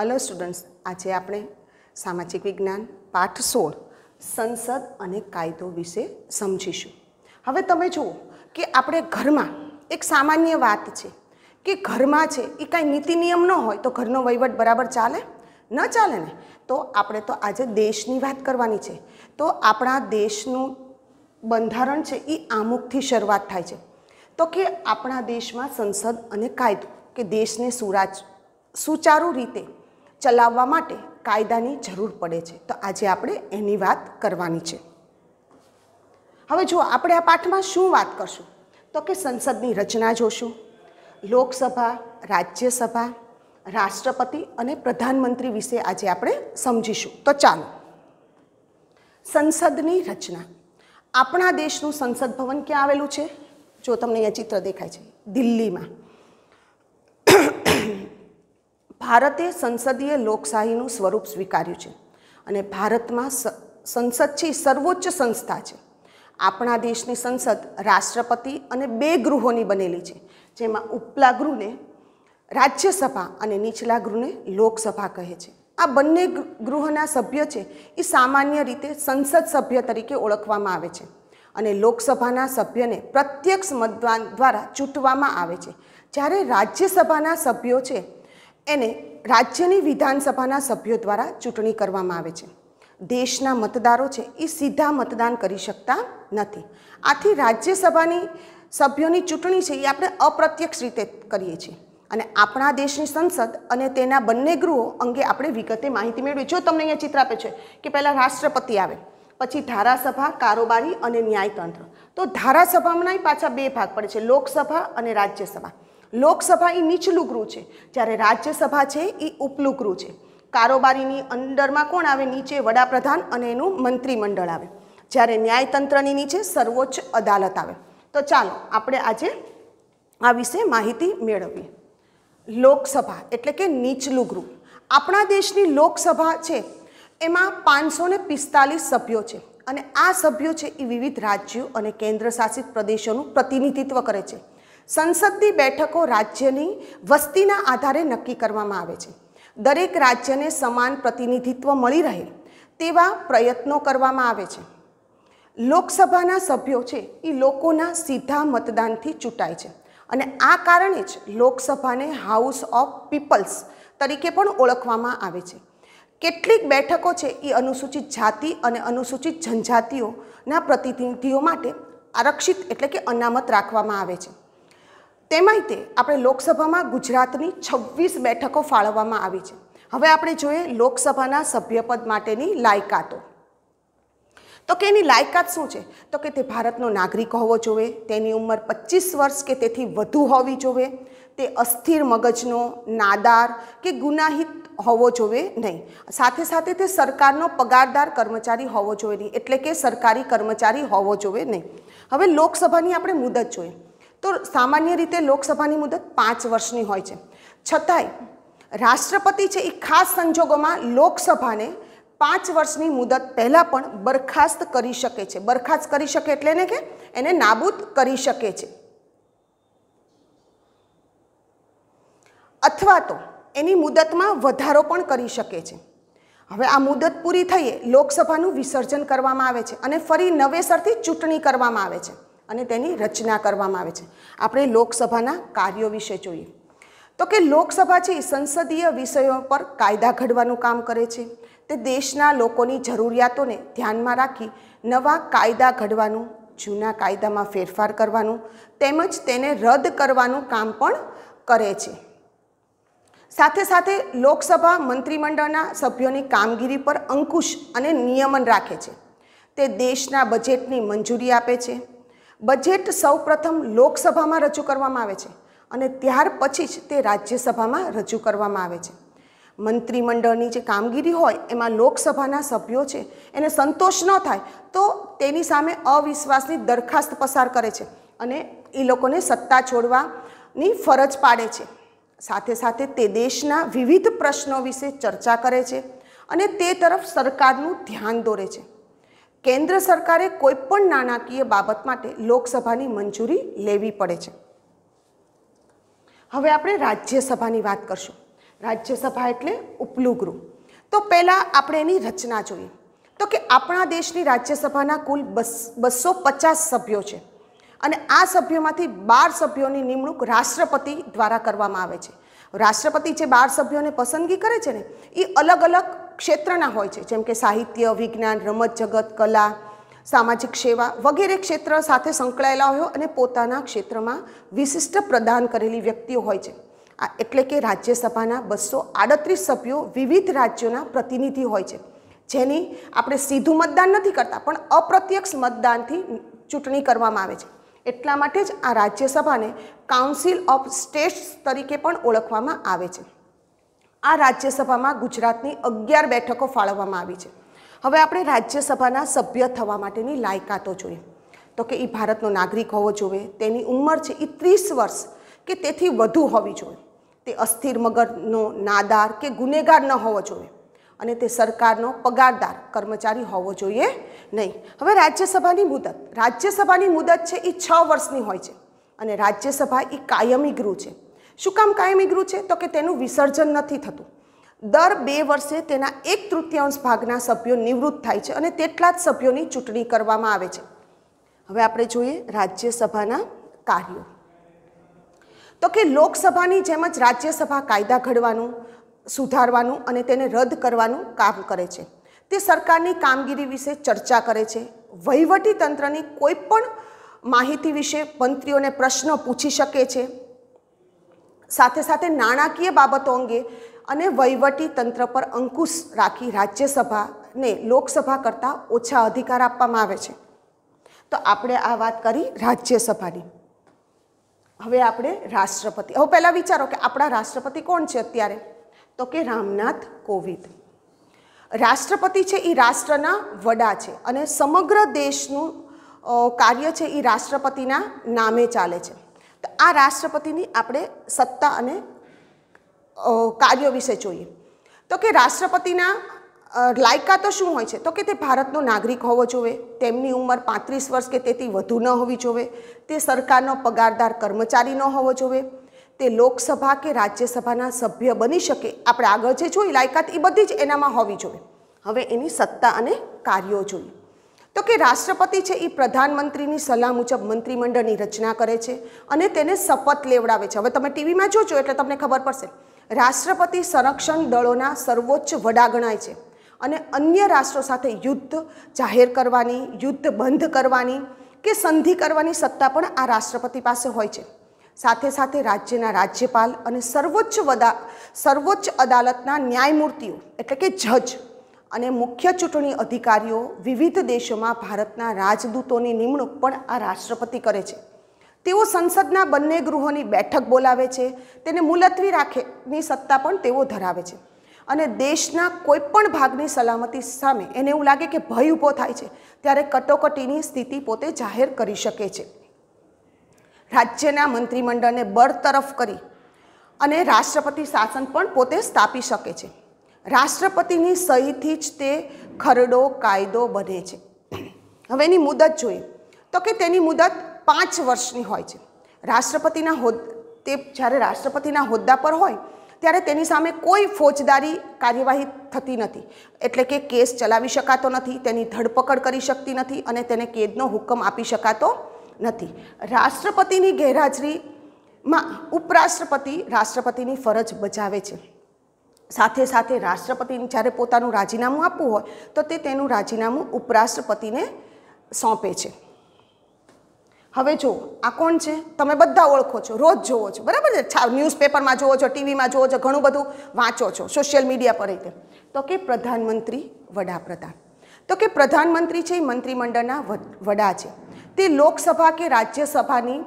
hello students આજે આપણે સામાજિક વિજ્ઞાન પાઠ સોળ સંસદ અને કાયદો વિશે સમજીશું હવે તમે જુઓ કે આપણે ઘરમાં એક સામાન્ય વાત છે કે ઘરમાં છે એ કાંઈ નીતિ નિયમ ન હોય તો ઘરનો વહીવટ બરાબર ચાલે ન ચાલે ને તો આપણે તો આજે દેશની વાત કરવાની છે તો આપણા દેશનું બંધારણ છે એ આમુખથી શરૂઆત થાય છે તો કે આપણા દેશમાં સંસદ અને કાયદો કે દેશને સુરાજ સુચારુ રીતે ચલાવવા માટે કાયદાની જરૂર પડે છે તો આજે આપણે એની વાત કરવાની છે હવે જો આપણે આ પાઠમાં શું વાત કરશું તો કે સંસદની રચના જોશું લોકસભા રાજ્યસભા રાષ્ટ્રપતિ અને પ્રધાનમંત્રી વિશે આજે આપણે સમજીશું તો ચાલો સંસદની રચના આપણા દેશનું સંસદ ભવન ક્યાં આવેલું છે જો તમને અહીંયા ચિત્ર દેખાય છે દિલ્હીમાં ભારતે સંસદીય લોકશાહીનું સ્વરૂપ સ્વીકાર્યું છે અને ભારતમાં સંસદ છે સર્વોચ્ચ સંસ્થા છે આપણા દેશની સંસદ રાષ્ટ્રપતિ અને બે ગૃહોની બનેલી છે જેમાં ઉપલા ગૃહને રાજ્યસભા અને નીચલા ગૃહને લોકસભા કહે છે આ બંને ગૃહના સભ્ય છે એ સામાન્ય રીતે સંસદ સભ્ય તરીકે ઓળખવામાં આવે છે અને લોકસભાના સભ્યને પ્રત્યક્ષ મતદાન દ્વારા ચૂંટવામાં આવે છે જ્યારે રાજ્યસભાના સભ્યો છે એને રાજ્યની વિધાનસભાના સભ્યો દ્વારા ચૂંટણી કરવામાં આવે છે દેશના મતદારો છે એ સીધા મતદાન કરી શકતા નથી આથી રાજ્યસભાની સભ્યોની ચૂંટણી છે એ આપણે અપ્રત્યક્ષ રીતે કરીએ છીએ અને આપણા દેશની સંસદ અને તેના બંને ગૃહો અંગે આપણે વિગતે માહિતી મેળવી જો તમને અહીંયા ચિત્ર આપે છે કે પહેલાં રાષ્ટ્રપતિ આવે પછી ધારાસભા કારોબારી અને ન્યાયતંત્ર તો ધારાસભામાંય પાછા બે ભાગ પડે છે લોકસભા અને રાજ્યસભા લોકસભા એ નીચલું ગૃહ છે જ્યારે રાજ્યસભા છે એ ઉપલું ગૃહ છે કારોબારીની અંડરમાં કોણ આવે નીચે વડાપ્રધાન અને એનું મંત્રીમંડળ આવે જ્યારે ન્યાયતંત્રની નીચે સર્વોચ્ચ અદાલત આવે તો ચાલો આપણે આજે આ વિશે માહિતી મેળવીએ લોકસભા એટલે કે નીચલું ગૃહ આપણા દેશની લોકસભા છે એમાં પાંચસો ને પિસ્તાલીસ સભ્યો છે અને આ સભ્યો છે એ વિવિધ રાજ્યો અને કેન્દ્રશાસિત પ્રદેશોનું પ્રતિનિધિત્વ કરે છે સંસદની બેઠકો રાજ્યની વસ્તીના આધારે નક્કી કરવામાં આવે છે દરેક રાજ્યને સમાન પ્રતિનિધિત્વ મળી રહે તેવા પ્રયત્નો કરવામાં આવે છે લોકસભાના સભ્યો છે એ લોકોના સીધા મતદાનથી ચૂંટાય છે અને આ કારણે જ લોકસભાને હાઉસ ઓફ પીપલ્સ તરીકે પણ ઓળખવામાં આવે છે કેટલીક બેઠકો છે એ અનુસૂચિત જાતિ અને અનુસૂચિત જનજાતિઓના પ્રતિનિધિઓ માટે આરક્ષિત એટલે કે અનામત રાખવામાં આવે છે તેમાંય તે આપણે લોકસભામાં ગુજરાતની છવ્વીસ બેઠકો ફાળવવામાં આવી છે હવે આપણે જોઈએ લોકસભાના સભ્યપદ માટેની લાયકાતો તો કે એની લાયકાત શું છે તો કે તે ભારતનો નાગરિક હોવો જોઈએ તેની ઉંમર પચીસ વર્ષ કે તેથી વધુ હોવી જોઈએ તે અસ્થિર મગજનો નાદાર કે ગુનાહિત હોવો જોઈએ નહીં સાથે સાથે તે સરકારનો પગારદાર કર્મચારી હોવો જોઈએ નહીં એટલે કે સરકારી કર્મચારી હોવો જોઈએ નહીં હવે લોકસભાની આપણે મુદત જોઈએ તો સામાન્ય રીતે લોકસભાની મુદત પાંચ વર્ષની હોય છે છતાંય રાષ્ટ્રપતિ છે એ ખાસ સંજોગોમાં લોકસભાને પાંચ વર્ષની મુદત પહેલાં પણ બરખાસ્ત કરી શકે છે બરખાસ્ત કરી શકે એટલે ને કે એને નાબૂદ કરી શકે છે અથવા તો એની મુદતમાં વધારો પણ કરી શકે છે હવે આ મુદત પૂરી થઈએ લોકસભાનું વિસર્જન કરવામાં આવે છે અને ફરી નવેસરથી ચૂંટણી કરવામાં આવે છે અને તેની રચના કરવામાં આવે છે આપણે લોકસભાના કાર્યો વિશે જોઈએ તો કે લોકસભા છે સંસદીય વિષયો પર કાયદા ઘડવાનું કામ કરે છે તે દેશના લોકોની જરૂરિયાતોને ધ્યાનમાં રાખી નવા કાયદા ઘડવાનું જૂના કાયદામાં ફેરફાર કરવાનું તેમજ તેને રદ કરવાનું કામ પણ કરે છે સાથે સાથે લોકસભા મંત્રીમંડળના સભ્યોની કામગીરી પર અંકુશ અને નિયમન રાખે છે તે દેશના બજેટની મંજૂરી આપે છે બજેટ સૌપ્રથમ લોકસભામાં રજૂ કરવામાં આવે છે અને ત્યાર પછી જ તે રાજ્યસભામાં રજૂ કરવામાં આવે છે મંત્રીમંડળની જે કામગીરી હોય એમાં લોકસભાના સભ્યો છે એને સંતોષ ન થાય તો તેની સામે અવિશ્વાસની દરખાસ્ત પસાર કરે છે અને એ લોકોને સત્તા છોડવાની ફરજ પાડે છે સાથે સાથે તે દેશના વિવિધ પ્રશ્નો વિશે ચર્ચા કરે છે અને તે તરફ સરકારનું ધ્યાન દોરે છે કેન્દ્ર સરકારે કોઈપણ નાણાકીય બાબત માટે લોકસભાની મંજૂરી લેવી પડે છે હવે આપણે રાજ્યસભાની વાત કરશું રાજ્યસભા એટલે ઉપલું ગૃહ તો પહેલાં આપણે એની રચના જોઈએ તો કે આપણા દેશની રાજ્યસભાના કુલ બસ બસો પચાસ સભ્યો છે અને આ સભ્યોમાંથી બાર સભ્યોની નિમણૂક રાષ્ટ્રપતિ દ્વારા કરવામાં આવે છે રાષ્ટ્રપતિ જે બાર સભ્યોને પસંદગી કરે છે ને એ અલગ અલગ ક્ષેત્રના હોય છે જેમ કે સાહિત્ય વિજ્ઞાન રમત જગત કલા સામાજિક સેવા વગેરે ક્ષેત્ર સાથે સંકળાયેલા હોય અને પોતાના ક્ષેત્રમાં વિશિષ્ટ પ્રદાન કરેલી વ્યક્તિઓ હોય છે આ એટલે કે રાજ્યસભાના બસો આડત્રીસ સભ્યો વિવિધ રાજ્યોના પ્રતિનિધિ હોય છે જેની આપણે સીધું મતદાન નથી કરતા પણ અપ્રત્યક્ષ મતદાનથી ચૂંટણી કરવામાં આવે છે એટલા માટે જ આ રાજ્યસભાને કાઉન્સિલ ઓફ સ્ટેટ્સ તરીકે પણ ઓળખવામાં આવે છે આ રાજ્યસભામાં ગુજરાતની અગિયાર બેઠકો ફાળવવામાં આવી છે હવે આપણે રાજ્યસભાના સભ્ય થવા માટેની લાયકાતો જોઈએ તો કે એ ભારતનો નાગરિક હોવો જોઈએ તેની ઉંમર છે એ ત્રીસ વર્ષ કે તેથી વધુ હોવી જોઈએ તે અસ્થિર મગજનો નાદાર કે ગુનેગાર ન હોવો જોઈએ અને તે સરકારનો પગારદાર કર્મચારી હોવો જોઈએ નહીં હવે રાજ્યસભાની મુદત રાજ્યસભાની મુદત છે એ છ વર્ષની હોય છે અને રાજ્યસભા એ કાયમી ગૃહ છે શું કામ કાયમી ગૃહ છે તો કે તેનું વિસર્જન નથી થતું દર બે વર્ષે તેના એક તૃતીયાંશ ભાગના સભ્યો નિવૃત્ત થાય છે અને તેટલા જ સભ્યોની ચૂંટણી કરવામાં આવે છે હવે આપણે જોઈએ રાજ્યસભાના કાર્યો તો કે લોકસભાની જેમ જ રાજ્યસભા કાયદા ઘડવાનું સુધારવાનું અને તેને રદ કરવાનું કામ કરે છે તે સરકારની કામગીરી વિશે ચર્ચા કરે છે વહીવટીતંત્રની કોઈ પણ માહિતી વિશે મંત્રીઓને પ્રશ્નો પૂછી શકે છે સાથે સાથે નાણાકીય બાબતો અંગે અને વહીવટી તંત્ર પર અંકુશ રાખી રાજ્યસભાને લોકસભા કરતાં ઓછા અધિકાર આપવામાં આવે છે તો આપણે આ વાત કરી રાજ્યસભાની હવે આપણે રાષ્ટ્રપતિ હવે પહેલાં વિચારો કે આપણા રાષ્ટ્રપતિ કોણ છે અત્યારે તો કે રામનાથ કોવિંદ રાષ્ટ્રપતિ છે એ રાષ્ટ્રના વડા છે અને સમગ્ર દેશનું કાર્ય છે એ રાષ્ટ્રપતિના નામે ચાલે છે આ રાષ્ટ્રપતિની આપણે સત્તા અને કાર્યો વિશે જોઈએ તો કે રાષ્ટ્રપતિના લાયકા તો શું હોય છે તો કે તે ભારતનો નાગરિક હોવો જોઈએ તેમની ઉંમર પાંત્રીસ વર્ષ કે તેથી વધુ ન હોવી જોઈએ તે સરકારનો પગારદાર કર્મચારી ન હોવો જોઈએ તે લોકસભા કે રાજ્યસભાના સભ્ય બની શકે આપણે આગળ જે જોઈ લાયકાત એ બધી જ એનામાં હોવી જોઈએ હવે એની સત્તા અને કાર્યો જોઈએ તો કે રાષ્ટ્રપતિ છે એ પ્રધાનમંત્રીની સલાહ મુજબ મંત્રીમંડળની રચના કરે છે અને તેને શપથ લેવડાવે છે હવે તમે ટીવીમાં જોજો એટલે તમને ખબર પડશે રાષ્ટ્રપતિ સંરક્ષણ દળોના સર્વોચ્ચ વડા ગણાય છે અને અન્ય રાષ્ટ્રો સાથે યુદ્ધ જાહેર કરવાની યુદ્ધ બંધ કરવાની કે સંધિ કરવાની સત્તા પણ આ રાષ્ટ્રપતિ પાસે હોય છે સાથે સાથે રાજ્યના રાજ્યપાલ અને સર્વોચ્ચ વદા સર્વોચ્ચ અદાલતના ન્યાયમૂર્તિઓ એટલે કે જજ અને મુખ્ય ચૂંટણી અધિકારીઓ વિવિધ દેશોમાં ભારતના રાજદૂતોની નિમણૂક પણ આ રાષ્ટ્રપતિ કરે છે તેઓ સંસદના બંને ગૃહોની બેઠક બોલાવે છે તેને મુલતવી રાખેની સત્તા પણ તેઓ ધરાવે છે અને દેશના કોઈપણ ભાગની સલામતી સામે એને એવું લાગે કે ભય ઊભો થાય છે ત્યારે કટોકટીની સ્થિતિ પોતે જાહેર કરી શકે છે રાજ્યના મંત્રીમંડળને બરતરફ કરી અને રાષ્ટ્રપતિ શાસન પણ પોતે સ્થાપી શકે છે રાષ્ટ્રપતિની સહીથી જ તે ખરડો કાયદો બને છે હવે એની મુદત જોઈએ તો કે તેની મુદત પાંચ વર્ષની હોય છે રાષ્ટ્રપતિના હોદ તે જ્યારે રાષ્ટ્રપતિના હોદ્દા પર હોય ત્યારે તેની સામે કોઈ ફોજદારી કાર્યવાહી થતી નથી એટલે કે કેસ ચલાવી શકાતો નથી તેની ધરપકડ કરી શકતી નથી અને તેને કેદનો હુકમ આપી શકાતો નથી રાષ્ટ્રપતિની ગેરહાજરીમાં ઉપરાષ્ટ્રપતિ રાષ્ટ્રપતિની ફરજ બજાવે છે સાથે સાથે રાષ્ટ્રપતિને જ્યારે પોતાનું રાજીનામું આપવું હોય તો તે તેનું રાજીનામું ઉપરાષ્ટ્રપતિને સોંપે છે હવે જુઓ આ કોણ છે તમે બધા ઓળખો છો રોજ જોવો છો બરાબર છે ન્યૂઝપેપરમાં જુઓ છો ટીવીમાં જુઓ છો ઘણું બધું વાંચો છો સોશિયલ મીડિયા પર રીતે તો કે પ્રધાનમંત્રી વડાપ્રધાન તો કે પ્રધાનમંત્રી છે એ મંત્રીમંડળના વડા છે તે લોકસભા કે રાજ્યસભાની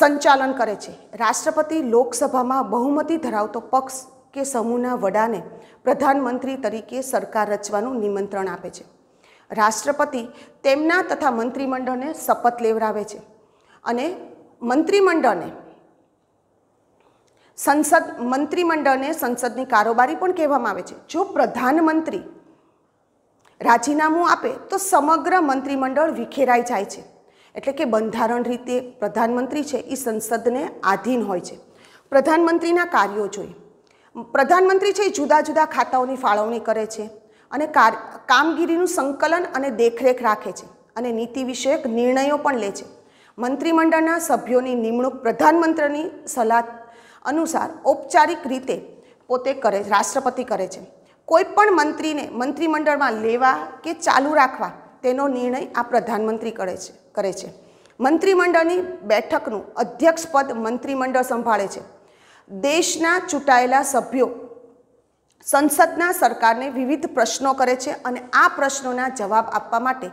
સંચાલન કરે છે રાષ્ટ્રપતિ લોકસભામાં બહુમતી ધરાવતો પક્ષ કે સમૂહના વડાને પ્રધાનમંત્રી તરીકે સરકાર રચવાનું નિમંત્રણ આપે છે રાષ્ટ્રપતિ તેમના તથા મંત્રીમંડળને શપથ લેવડાવે છે અને મંત્રીમંડળને સંસદ મંત્રીમંડળને સંસદની કારોબારી પણ કહેવામાં આવે છે જો પ્રધાનમંત્રી રાજીનામું આપે તો સમગ્ર મંત્રીમંડળ વિખેરાઈ જાય છે એટલે કે બંધારણ રીતે પ્રધાનમંત્રી છે એ સંસદને આધીન હોય છે પ્રધાનમંત્રીના કાર્યો જોઈએ પ્રધાનમંત્રી છે એ જુદા જુદા ખાતાઓની ફાળવણી કરે છે અને કામગીરીનું સંકલન અને દેખરેખ રાખે છે અને નીતિ વિષયક નિર્ણયો પણ લે છે મંત્રીમંડળના સભ્યોની નિમણૂક પ્રધાનમંત્રીની સલાહ અનુસાર ઔપચારિક રીતે પોતે કરે રાષ્ટ્રપતિ કરે છે કોઈ પણ મંત્રીને મંત્રીમંડળમાં લેવા કે ચાલુ રાખવા તેનો નિર્ણય આ પ્રધાનમંત્રી કરે છે કરે છે મંત્રીમંડળની બેઠકનું અધ્યક્ષપદ મંત્રીમંડળ સંભાળે છે દેશના ચૂંટાયેલા સભ્યો સંસદના સરકારને વિવિધ પ્રશ્નો કરે છે અને આ પ્રશ્નોના જવાબ આપવા માટે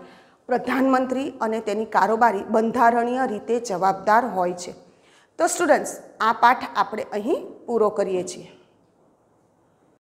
પ્રધાનમંત્રી અને તેની કારોબારી બંધારણીય રીતે જવાબદાર હોય છે તો સ્ટુડન્ટ્સ આ પાઠ આપણે અહીં પૂરો કરીએ છીએ